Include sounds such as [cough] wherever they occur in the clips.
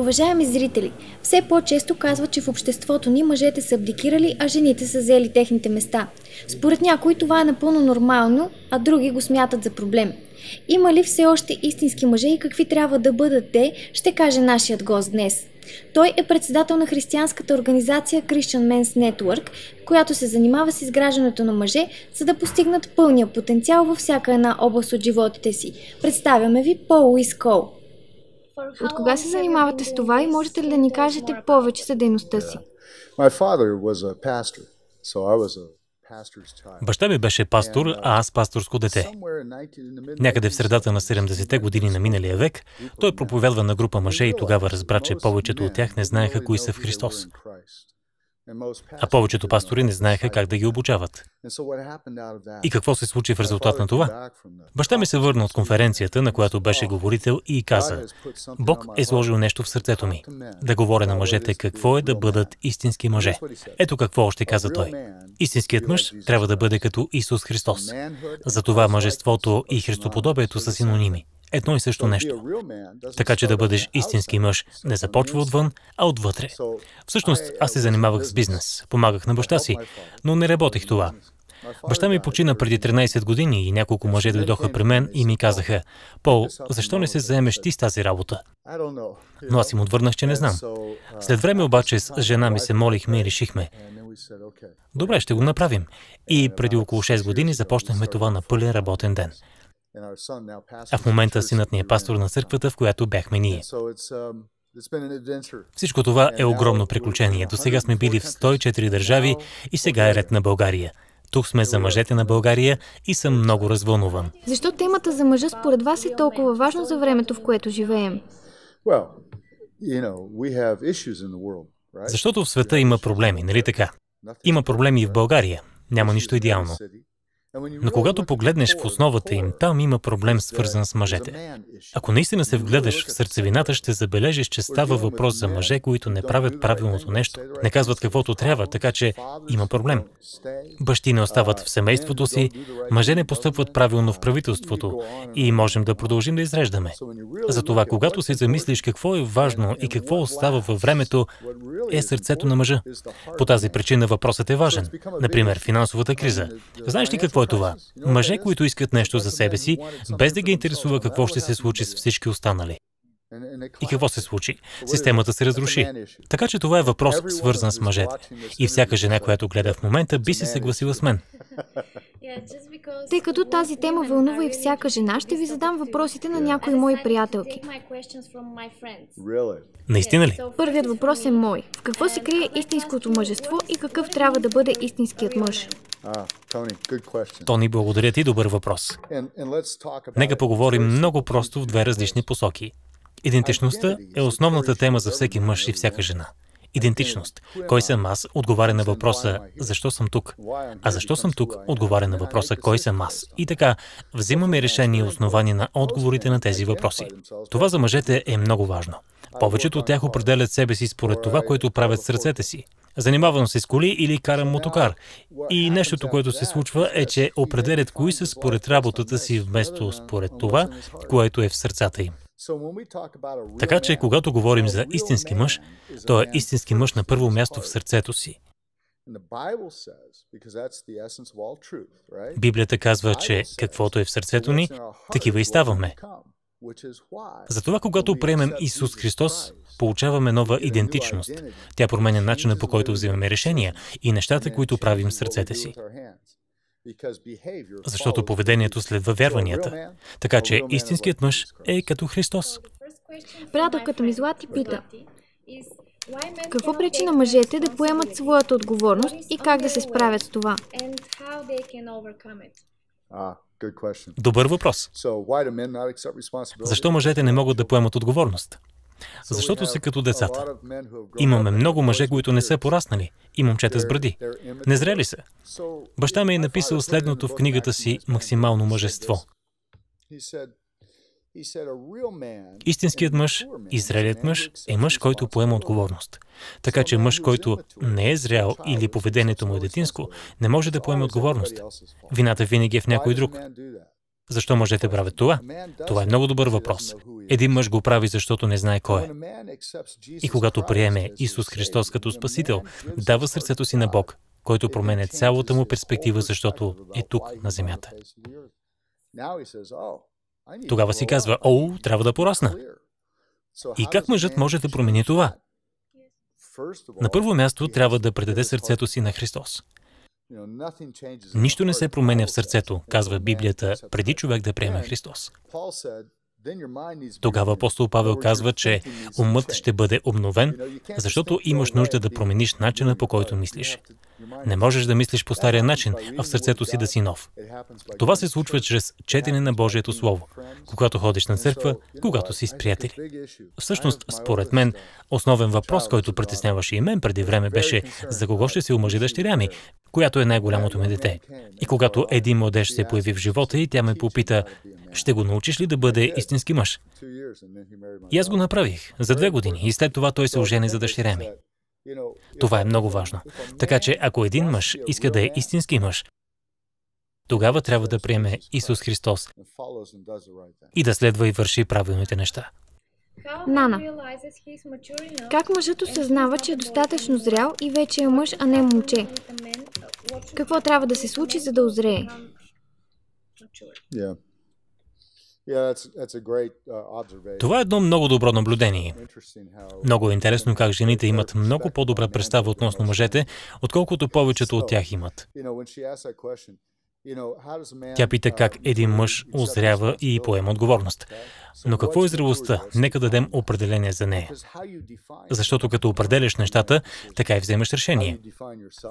Уважаеми зрители, все по-често казват, че в обществото ни мъжете са абдикирали, а жените са взели техните места. Според някои това е напълно нормално, а други го смятат за проблем. Има ли все още истински мъже и какви трябва да бъдат те, ще каже нашият гост днес. Той е председател на християнската организация Christian Men's Network, която се занимава с изграждането на мъже, за да постигнат пълния потенциал във всяка една област от животите си. Представяме ви Пол Уискол. От кога се занимавате с това и можете ли да ни кажете повече за дейността си? Баща ми беше пастор, uh, а аз пасторско дете. Някъде в средата на 70-те години на миналия век, той е проповядва на група мъже и тогава разбра, че повечето от тях не знаеха кои са в Христос а повечето пастори не знаеха как да ги обучават. И какво се случи в резултат на това? Баща ми се върна от конференцията, на която беше говорител и каза, Бог е сложил нещо в сърцето ми, да говоря на мъжете какво е да бъдат истински мъже. Ето какво още каза той. Истинският мъж трябва да бъде като Исус Христос. Затова мъжеството и христоподобието са синоними едно и също нещо. Така че да бъдеш истински мъж не започва отвън, а отвътре. Всъщност, аз се занимавах с бизнес, помагах на баща си, но не работех това. Баща ми почина преди 13 години и няколко мъже дойдоха при мен и ми казаха, Пол, защо не се заемеш ти с тази работа? Но аз им отвърнах, че не знам. Uh, След време обаче с жена ми се молихме и решихме. Добре, ще го направим. И преди около 6 години започнахме това на пълен работен ден. А в момента синът ни е пастор на църквата, в която бяхме ние. Um, Всичко това е огромно приключение. До сега сме били в 104 държави и сега е ред на България. Тук сме за мъжете на България и съм много развълнуван. Защо темата за мъжа според вас е толкова важна за времето, в което живеем? Защото в света има проблеми, нали така? Има проблеми и в България. Няма нищо идеално. Но когато погледнеш в основата им, там има проблем свързан с мъжете. Ако наистина се вгледаш в сърцевината, ще забележиш, че става въпрос за мъже, които не правят правилното нещо, не казват каквото трябва, така че има проблем. Бащи не остават в семейството си, мъже не постъпват правилно в правителството и можем да продължим да изреждаме. Затова, когато си замислиш какво е важно и какво остава във времето, е сърцето на мъжа. По тази причина въпросът е важен. Например, финансовата криза. Знаеш ли какво какво е това? Мъже, които искат нещо за себе си, без да ги интересува какво ще се случи с всички останали. И какво се случи? Системата се разруши. Така че това е въпрос, свързан с мъжете. И всяка жена, която гледа в момента, би се съгласила с мен. Тъй като тази тема вълнува и всяка жена, ще ви задам въпросите на някои мои приятелки. Наистина ли? Първият въпрос е мой. В какво се крие истинското мъжество и какъв трябва да бъде истинският мъж? Ah, Тони, благодаря ти, добър въпрос. Нека поговорим много просто в две различни посоки. Идентичността е основната тема за всеки мъж и всяка жена. Идентичност. Кой съм аз отговаря на въпроса защо съм тук? А защо съм тук отговаря на въпроса кой съм аз? И така, взимаме решение основани на отговорите на тези въпроси. Това за мъжете е много важно. Повечето от тях определят себе си според това, което правят сърцете си. Занимавам се с коли или карам мотокар. И нещото, което се случва е, че определят кои са според работата си, вместо според това, което е в сърцата им. Така че, когато говорим за истински мъж, той е истински мъж на първо място в сърцето си. Библията казва, че каквото е в сърцето ни, такива и ставаме. Затова, когато приемем Исус Христос, получаваме нова идентичност. Тя променя начина по който взимаме решения и нещата, които правим в сърцете си. Защото поведението следва вярванията. Така че истинският мъж е като Христос. Приятелката ми Злати пита, какво причина мъжете да поемат своята отговорност и как да се справят с това? Добър въпрос. Защо мъжете не могат да поемат отговорност? Защото са като децата. Имаме много мъже, които не са пораснали, и момчета с бради. Незрели са. Баща ми е написал следното в книгата си «Максимално мъжество». Истинският мъж, и зрелият мъж, е мъж, който поема отговорност. Така че мъж, който не е зрял или поведението му е детинско, не може да поеме отговорност. Вината винаги е в някой друг. Защо мъжете правят това? Това е много добър въпрос. Един мъж го прави, защото не знае кой е. И когато приеме Исус Христос като Спасител, дава сърцето си на Бог, който променя цялата му перспектива, защото е тук на земята. Тогава си казва, о, трябва да порасна. И как мъжът може да промени това? На първо място трябва да предаде сърцето си на Христос. Нищо не се променя в сърцето, казва Библията, преди човек да приеме Христос. Тогава апостол Павел казва, че умът ще бъде обновен, защото имаш нужда да промениш начина по който мислиш. Не можеш да мислиш по стария начин, а в сърцето си да си нов. Това се случва чрез четене на Божието Слово, когато ходиш на църква, когато си с приятели. Всъщност, според мен, основен въпрос, който притесняваше и мен преди време беше за кого ще се омъжи дъщеря ми, която е най-голямото ми дете. И когато един младеж се появи в живота и тя ме попита, ще го научиш ли да бъде истински мъж? И аз го направих за две години и след това той се ожени за дъщеря ми. Това е много важно. Така че ако един мъж иска да е истински мъж, тогава трябва да приеме Исус Христос и да следва и върши правилните неща. Нана. Как мъжът осъзнава, че е достатъчно зрял и вече е мъж, а не момче? Какво трябва да се случи, за да озрее? Uh, Това е едно много добро наблюдение. Много е интересно как жените имат много по-добра представа относно мъжете, отколкото повечето от тях имат. Тя пита как uh, един мъж озрява и поема отговорност. Но какво е зрелостта? Нека дадем определение за нея. Защото като определяш нещата, така и вземаш решение.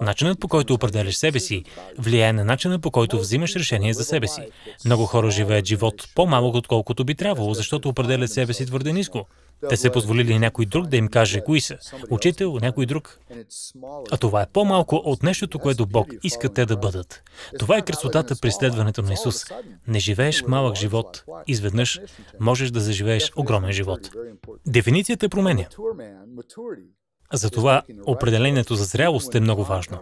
Начинът по който определяш себе си влияе на начина по който взимаш решение за себе си. Много хора живеят живот по-малък, отколкото би трябвало, защото определят себе си твърде ниско. Те са позволили някой друг да им каже кои са. Учител, някой друг. А това е по-малко от нещото, което Бог иска те да бъдат. Това е красотата при следването на Исус. Не живееш малък живот. Изведнъж можеш да заживееш огромен живот. Дефиницията променя. Затова определението за зрялост е много важно.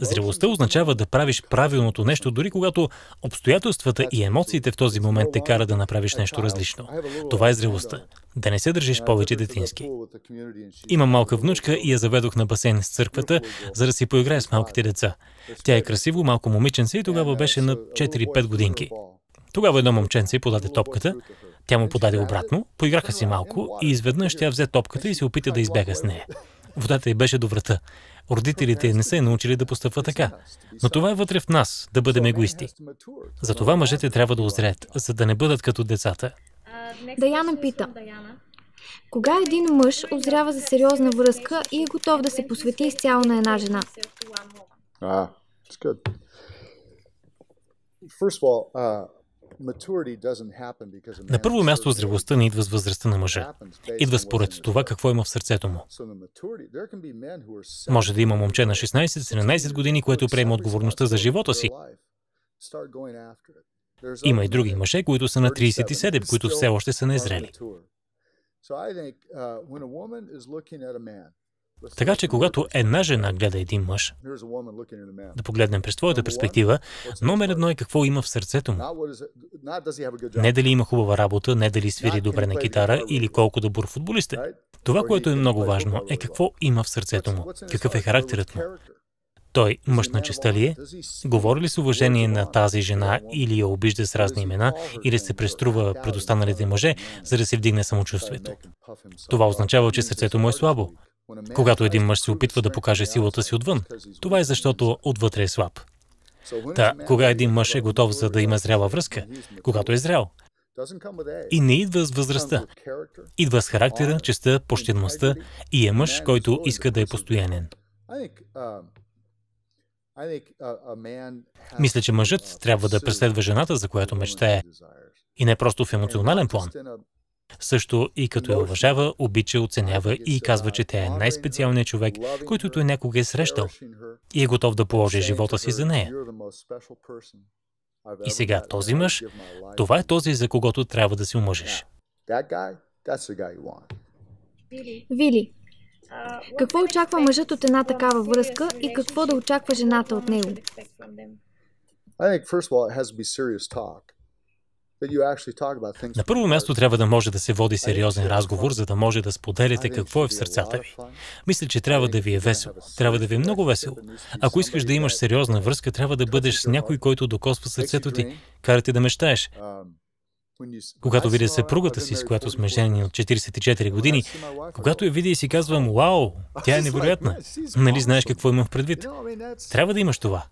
Зрелостта означава да правиш правилното нещо, дори когато обстоятелствата и емоциите в този момент те кара да направиш нещо различно. Това е зрелостта. Да не се държиш повече детински. Имам малка внучка и я заведох на басейн с църквата, за да си поиграе с малките деца. Тя е красиво, малко момиченце и тогава беше на 4-5 годинки. Тогава едно момченце подаде топката, тя му подаде обратно, поиграха си малко и изведнъж тя взе топката и се опита да избяга с нея водата й беше до врата. Родителите не са е научили да постъпва така. Но това е вътре в нас, да бъдем егоисти. Затова мъжете трябва да озреят, за да не бъдат като децата. Даяна пита, кога един мъж озрява за сериозна връзка и е готов да се посвети изцяло на една жена? А, ah, it's good. First of all, uh, на първо място зрелостта не идва с възрастта на мъжа. Идва според това какво има в сърцето му. Може да има момче на 16-17 години, което приема отговорността за живота си. Има и други мъже, които са на 37, които все още са незрели. Така че, когато една жена гледа един мъж, да погледнем през твоята перспектива, номер едно е какво има в сърцето му. Не дали има хубава работа, не дали свири добре на китара или колко добър футболист е. Това, което е много важно, е какво има в сърцето му, какъв е характерът му. Той мъж на честа ли е? Говори ли с уважение на тази жена или я обижда с разни имена, или се преструва пред останалите мъже, за да се вдигне самочувствието? Това означава, че сърцето му е слабо. Когато един мъж се опитва да покаже силата си отвън, това е защото отвътре е слаб. Та, кога един мъж е готов за да има зряла връзка, когато е зрял. И не идва с възрастта. Идва с характера, честа, почтенността и е мъж, който иска да е постоянен. Мисля, че мъжът трябва да преследва жената, за която мечтае. И не просто в емоционален план, също и като я уважава, обича, оценява и казва, че тя е най-специалният човек, който той някога е срещал и е готов да положи живота си за нея. И сега този мъж, това е този, за когото трябва да се омъжиш. Вили, какво очаква мъжът от една такава връзка и какво да очаква жената от него? На първо място трябва да може да се води сериозен разговор, за да може да споделите какво е в сърцата ви. Мисля, че трябва да ви е весело. Трябва да ви е много весело. Ако искаш да имаш сериозна връзка, трябва да бъдеш с някой, който докосва сърцето ти, кара те да мечтаеш. Um, когато видя съпругата си, с която сме женени от 44 години, когато я видя и си казвам, вау, тя е невероятна. Нали знаеш какво имам предвид? Трябва да имаш това.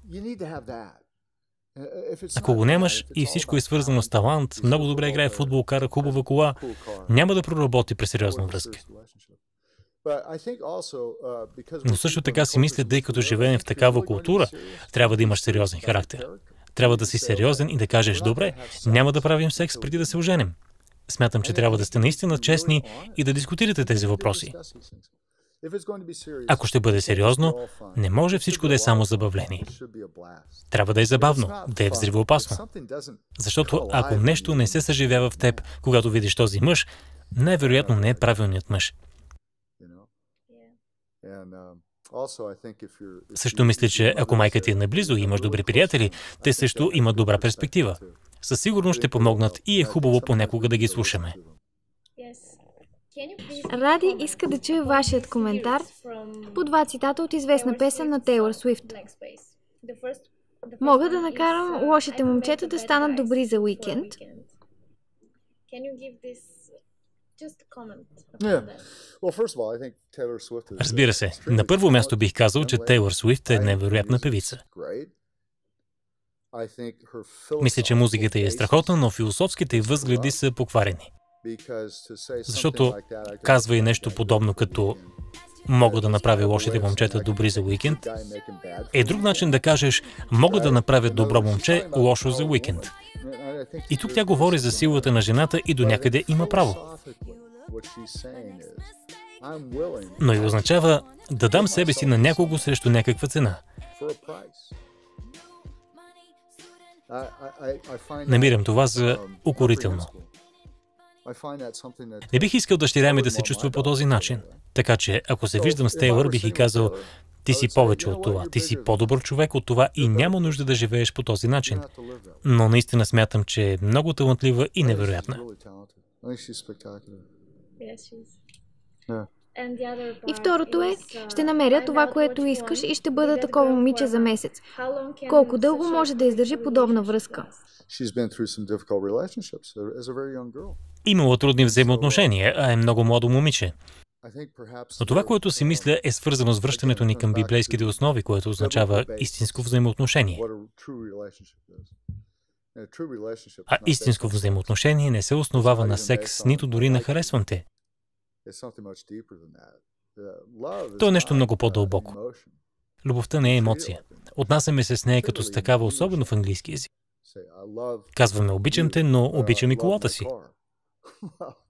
Ако го нямаш и всичко е свързано с талант, много добре играе в футбол, кара хубава кола, няма да проработи при сериозна връзка. Но също така си мисля, тъй като живеем в такава култура, трябва да имаш сериозен характер. Трябва да си сериозен и да кажеш, добре, няма да правим секс преди да се оженим. Смятам, че трябва да сте наистина честни и да дискутирате тези въпроси. Ако ще бъде сериозно, не може всичко да е само забавление. Трябва да е забавно, да е взривоопасно. Защото ако нещо не се съживява в теб, когато видиш този мъж, най-вероятно не е правилният мъж. Um, също мисля, че ако майка ти е наблизо и имаш добри приятели, те също имат добра перспектива. Със сигурност ще помогнат и е хубаво понякога да ги слушаме. Ради иска да чуе вашият коментар по два цитата от известна песен на Тейлор Суифт. Мога да накарам uh, лошите момчета да станат добри за уикенд. Разбира се, на първо място бих казал, че Тейлор Суифт е невероятна певица. Мисля, че музиката е страхотна, но философските възгледи са покварени. Защото казва и нещо подобно като мога да направя лошите момчета добри за уикенд, е друг начин да кажеш мога да направя добро момче лошо за уикенд. И тук тя говори за силата на жената и до някъде има право. Но и означава да дам себе си на някого срещу някаква цена. Намирам това за um, укорително. Не бих искал дъщеря ми да се чувства по този начин. Така че, ако се виждам с Тейлър, бих и казал, ти си повече от това, ти си по-добър човек от това и няма нужда да живееш по този начин. Но наистина смятам, че е много талантлива и невероятна. И второто е, ще uh, намеря това, което искаш и ще бъда такова момиче за месец. Колко дълго може да издържи подобна връзка? имало трудни взаимоотношения, а е много младо момиче. Но това, което си мисля, е свързано с връщането ни към библейските основи, което означава истинско взаимоотношение. А истинско взаимоотношение не се основава на секс, нито дори на харесвам те. То е нещо много по-дълбоко. Любовта не е емоция. Отнасяме се с нея като с такава, особено в английски язик. Казваме обичам те, но обичам и колата си. [laughs]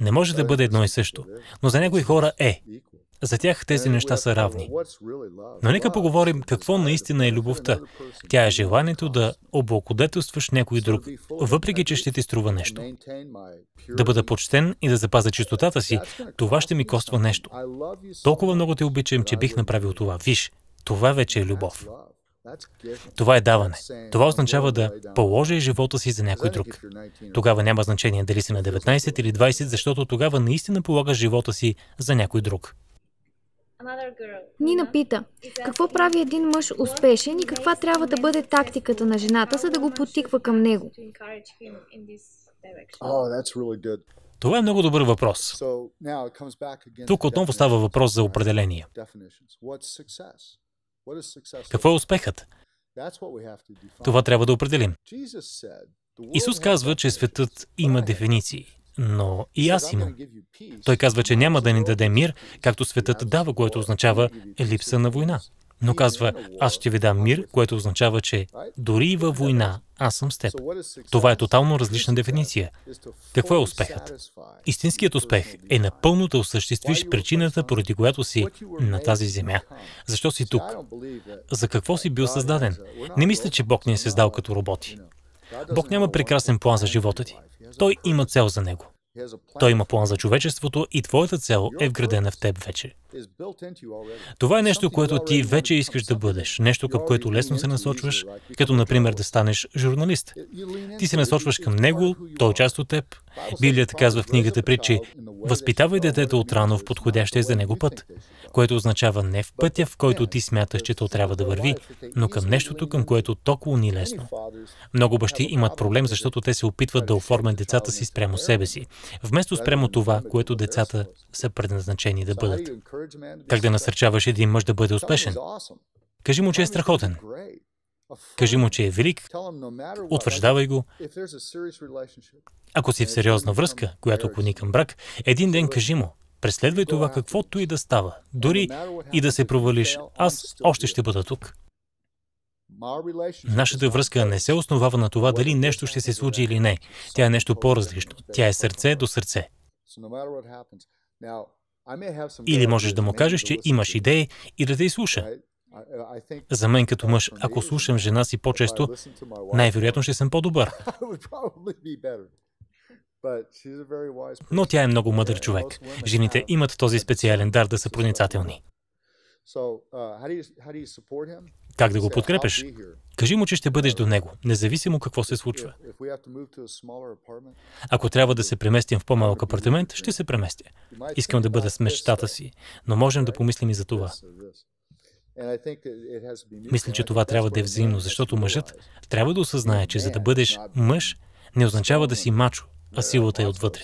Не може да бъде едно и също, но за някои хора е. За тях тези неща са равни. Но нека поговорим какво наистина е любовта. Тя е желанието да облагодетелстваш някой друг, въпреки че ще ти струва нещо. Да бъда почтен и да запазя чистотата си, това ще ми коства нещо. Толкова много те обичам, че бих направил това. Виж, това вече е любов. Това е даване. Това означава да положиш живота си за някой друг. Тогава няма значение дали си на 19 или 20, защото тогава наистина полагаш живота си за някой друг. Нина пита, какво прави един мъж успешен и каква трябва да бъде тактиката на жената, за да го потиква към него? Oh, Това е много добър въпрос. Тук отново става въпрос за определение. Какво е успехът? Това трябва да определим. Исус казва, че светът има дефиниции, но и аз имам. Той казва, че няма да ни даде мир, както светът дава, което означава липса на война но казва, аз ще ви дам мир, което означава, че дори и във война аз съм с теб. Това е тотално различна дефиниция. Какво е успехът? Истинският успех е напълно да осъществиш причината, поради която си на тази земя. Защо си тук? За какво си бил създаден? Не мисля, че Бог ни е създал като роботи. Бог няма прекрасен план за живота ти. Той има цел за него. Той има план за човечеството и твоята цел е вградена в теб вече. Това е нещо, което ти вече искаш да бъдеш, нещо към което лесно се насочваш, като например да станеш журналист. Ти се насочваш към него, той е част от теб. Библията казва в книгата Притчи, възпитавай детето от рано в подходящия за него път което означава не в пътя, в който ти смяташ, че то трябва да върви, но към нещото, към което толкова ни лесно. Много бащи имат проблем, защото те се опитват да оформят децата си спрямо себе си, вместо спрямо това, което децата са предназначени да бъдат. Как да насърчаваш един мъж да бъде успешен? Кажи му, че е страхотен. Кажи му, че е велик, утвърждавай го. Ако си в сериозна връзка, която клони към брак, един ден кажи му, Преследвай това каквото и да става. Дори и да се провалиш, аз още ще бъда тук. Нашата връзка не се основава на това дали нещо ще се случи или не. Тя е нещо по-различно. Тя е сърце до сърце. Или можеш да му кажеш, че имаш идеи и да те изслуша. За мен като мъж, ако слушам жена си по-често, най-вероятно ще съм по-добър. [laughs] Но тя е много мъдър човек. Жените имат този специален дар да са проницателни. Uh, как да го подкрепеш? Кажи му, че ще бъдеш до uh, него, независимо какво се случва. Ако трябва да се преместим в по-малък апартамент, ще се преместя. Искам да бъда с мечтата си, uh, но можем да помислим и за това. Мисля, че това трябва да е взаимно, защото мъжът трябва да осъзнае, че за да бъдеш мъж, не означава да си мачо, а силата е отвътре.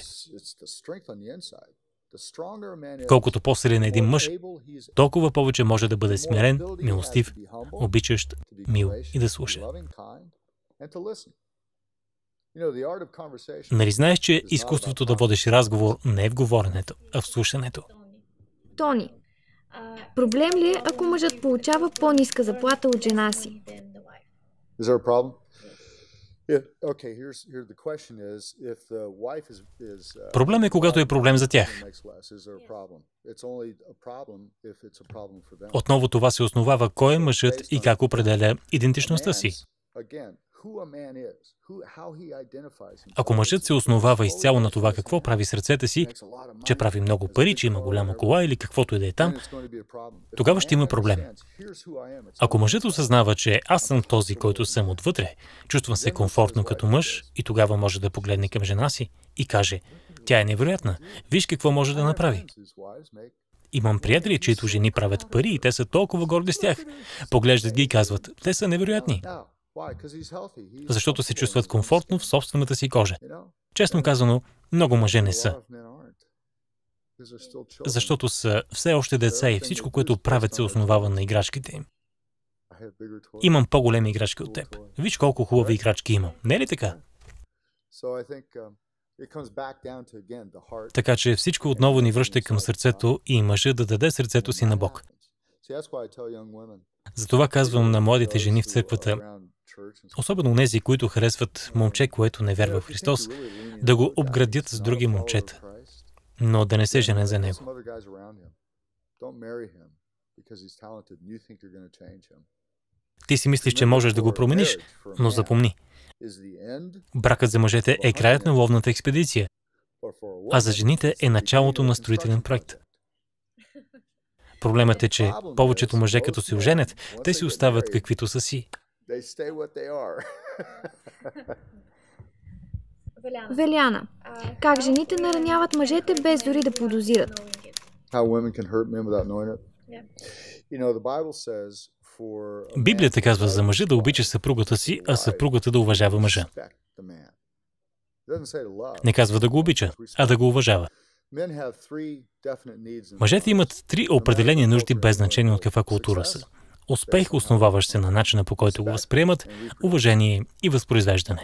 Колкото по-силен е един мъж, толкова повече може да бъде смирен, милостив, обичащ, мил и да слуша. Нали знаеш, че изкуството да водиш разговор не е в говоренето, а в слушането? Тони, проблем ли е, ако мъжът получава по-ниска заплата от жена си? Uh, проблем е когато е проблем за тях. Отново това се основава кой е мъжът и как определя идентичността си. Ако мъжът се основава изцяло на това какво прави с си, че прави много пари, че има голяма кола или каквото и да е там, тогава ще има проблем. Ако мъжът осъзнава, че аз съм този, който съм отвътре, чувствам се комфортно като мъж и тогава може да погледне към жена си и каже, тя е невероятна, виж какво може да направи. Имам приятели, чието жени правят пари и те са толкова горди с тях. Поглеждат ги и казват, те са невероятни. Защото се чувстват комфортно в собствената си кожа. Честно казано, много мъже не са. Защото са все още деца и всичко, което правят, се основава на играчките им. Имам по-големи играчки от теб. Виж колко хубави играчки има, Не е ли така? Um, така че всичко отново ни връща към сърцето и мъжа да даде сърцето си на Бог. Затова казвам на младите жени в църквата, uh, особено нези, които харесват момче, което не вярва в Христос, да го обградят с други момчета, но да не се жене за него. Ти си мислиш, че можеш да го промениш, но запомни. Бракът за мъжете е краят на ловната експедиция, а за жените е началото на строителен проект. Проблемът е, че повечето мъже, като се оженят, те си остават каквито са си. Веляна, как жените нараняват мъжете без дори да подозират? Библията казва за мъжа да обича съпругата си, а съпругата да уважава мъжа. Не казва да го обича, а да го уважава. Мъжете имат три определени нужди без значение от каква култура са. Успех, основаващ се на начина по който го възприемат, уважение и възпроизвеждане.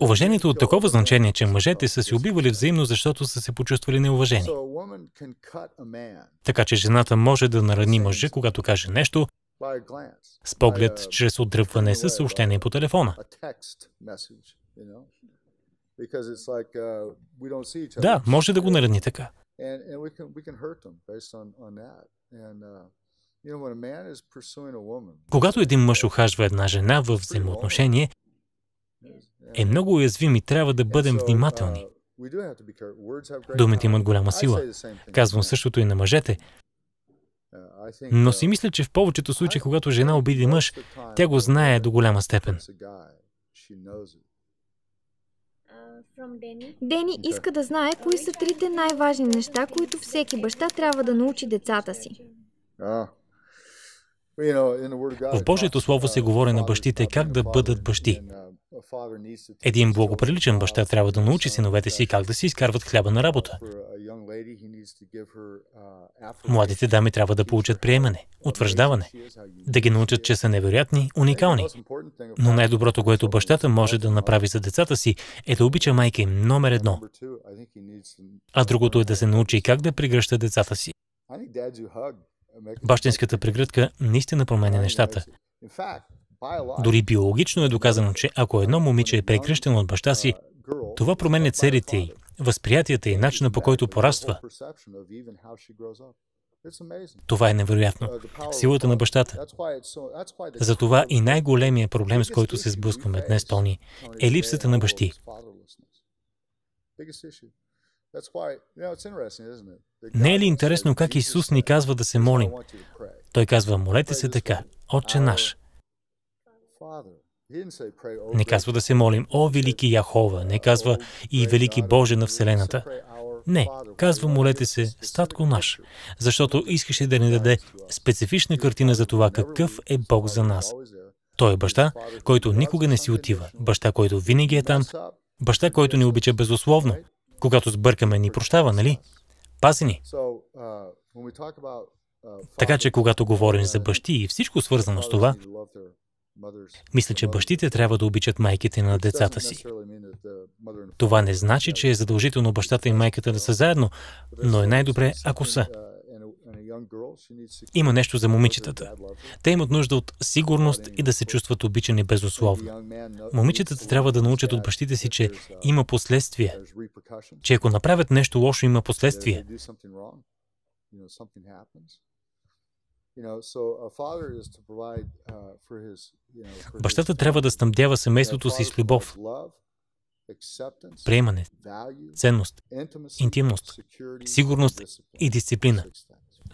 Уважението е от такова значение, че мъжете са си убивали взаимно, защото са се почувствали неуважени. Така че жената може да нарани мъжа, когато каже нещо, с поглед чрез отдръпване със съобщение по телефона. Uh, да, може да го нарани така. Когато един мъж ухажва една жена в взаимоотношение, е много уязвим и трябва да бъдем uh, внимателни. Думите имат голяма сила. Казвам същото и на мъжете. Uh, Но си мисля, че в повечето случаи, когато жена обиди мъж, тя го знае до голяма степен. Дени иска да знае кои са трите най-важни неща, които всеки баща трябва да научи децата си. В Божието Слово се говори на бащите как да бъдат бащи. Uh, един благоприличен баща трябва да научи синовете си как да си изкарват хляба на работа. Младите дами трябва да получат приемане, утвърждаване, да ги научат, че са невероятни, уникални. Но най-доброто, което бащата може да направи за децата си, е да обича майка им номер едно. А другото е да се научи как да пригръща децата си. Бащинската прегръдка наистина променя нещата. Дори биологично е доказано, че ако едно момиче е прекръщено от баща си, това променя целите й, възприятията и начина по който пораства. Това е невероятно. Силата на бащата. Затова и най-големия проблем, с който се сблъскваме днес, Тони, е липсата на бащи. Не е ли интересно как Исус ни казва да се молим? Той казва, молете се така, Отче наш. Не казва да се молим, о велики Яхова, не казва и велики Боже на Вселената. Не, казва молете се, статко наш, защото искаше да ни даде специфична картина за това какъв е Бог за нас. Той е баща, който никога не си отива, баща, който винаги е там, баща, който ни обича безусловно. Когато сбъркаме, ни прощава, нали? Пази ни. Uh, uh, така че, когато говорим за uh, бащи и всичко свързано с това, мисля, че бащите трябва да обичат майките на децата си. Това не значи, че е задължително бащата и майката да са заедно, но е най-добре, ако са. Uh, има нещо за момичетата. Те имат нужда от сигурност и да се чувстват обичани безусловно. Момичетата трябва да научат от бащите си, че uh, има последствия. Че ако направят нещо лошо, има последствия. Uh, Бащата трябва да стъмдява семейството си с любов, приемане, ценност, интимност, сигурност и дисциплина.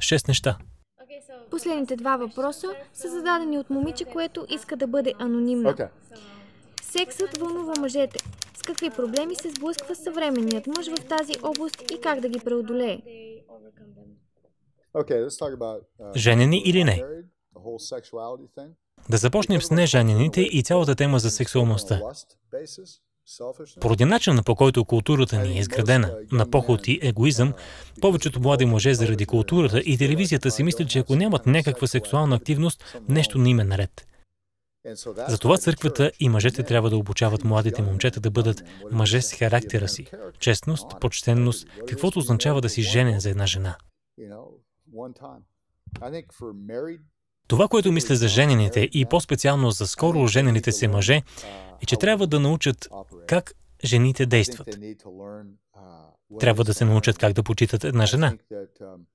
Шест неща. Последните два въпроса са зададени от момиче, което иска да бъде анонимно. Сексът вълнува мъжете. С какви проблеми се сблъсква съвременният мъж в тази област и как да ги преодолее? Uh, Женени или не? Да започнем с нежанените и цялата тема за сексуалността. Поради начина по който културата ни е изградена uh, на поход и егоизъм, uh, повечето млади мъже заради културата и телевизията си мислят, че ако нямат някаква сексуална активност, нещо не им е наред. Затова църквата и мъжете трябва да обучават младите момчета да бъдат мъже с характера си, честност, почтенност, каквото означава да си женен за една жена. Това, което мисля за женените и по-специално за скоро женените се мъже, е, uh, че трябва да научат как жените действат. Uh, трябва да се научат как да почитат една жена. Um,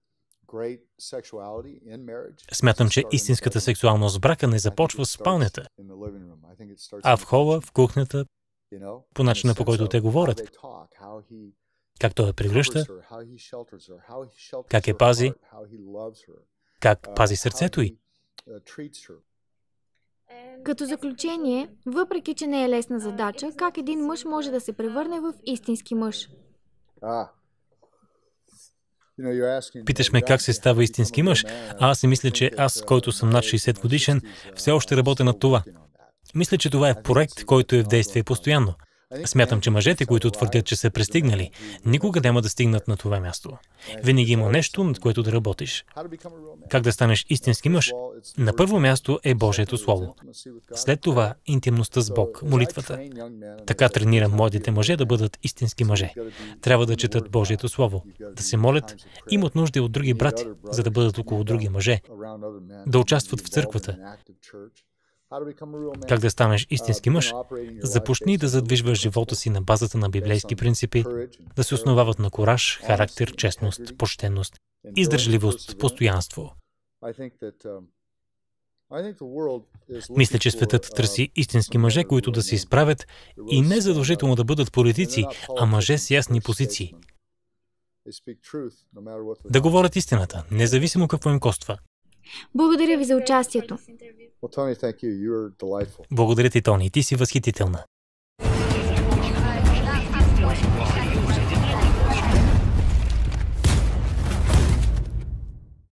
Смятам, че истинската сексуалност в брака не започва в спалнята, а в хола, в кухнята, по начина по който те говорят, как Той я прегръща, как я пази, как uh, пази сърцето й. Uh, Като заключение, въпреки че не е лесна задача, как един мъж може да се превърне в истински мъж? Ah. Питаш ме как се става истински мъж, а аз си мисля, че аз, който съм над 60 годишен, uh, все още работя над това. Мисля, че това е проект, който е в действие постоянно. Смятам, че мъжете, които твърдят, че са пристигнали, никога няма да стигнат на това място. Винаги има нещо, над което да работиш. Как да станеш истински мъж? На първо място е Божието Слово. След това интимността с Бог, молитвата. Така тренирам младите мъже да бъдат истински мъже. Трябва да четат Божието Слово, да се молят, имат нужда от други брати, за да бъдат около други мъже, да участват в църквата, как да станеш истински uh, мъж, започни да задвижваш живота си на базата на библейски принципи, да се основават на кораж, характер, честност, почтенност, издържливост, постоянство. Um, Мисля, че светът uh, търси истински мъже, които да се изправят и не задължително да бъдат политици, а мъже с ясни позиции. Да говорят истината, независимо какво им коства, благодаря ви за участието. Благодаря ти, Тони. Ти си възхитителна.